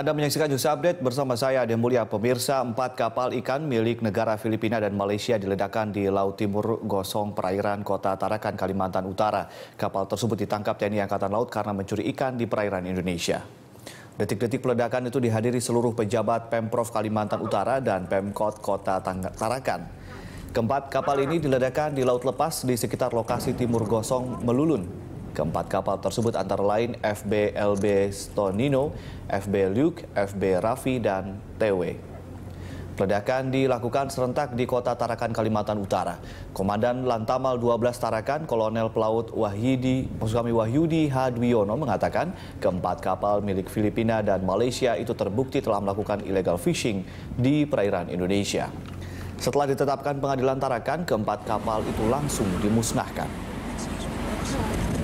Anda menyaksikan news update bersama saya Ade Mulia. Pemirsa, empat kapal ikan milik negara Filipina dan Malaysia diledakkan di Laut Timur Gosong, perairan kota Tarakan, Kalimantan Utara. Kapal tersebut ditangkap TNI Angkatan Laut karena mencuri ikan di perairan Indonesia. Detik-detik peledakan itu dihadiri seluruh pejabat Pemprov Kalimantan Utara dan Pemkot Kota Tarakan. Keempat kapal ini diledakkan di Laut Lepas di sekitar lokasi Timur Gosong, Melulun, Keempat kapal tersebut antara lain FB LB Stonino, FB Luke, FB Raffi, dan TW. Peredakan dilakukan serentak di kota Tarakan, Kalimantan Utara. Komandan Lantamal 12 Tarakan, Kolonel Pelaut Wahidi, Kami Wahyudi Hadwiono mengatakan keempat kapal milik Filipina dan Malaysia itu terbukti telah melakukan illegal fishing di perairan Indonesia. Setelah ditetapkan pengadilan Tarakan, keempat kapal itu langsung dimusnahkan.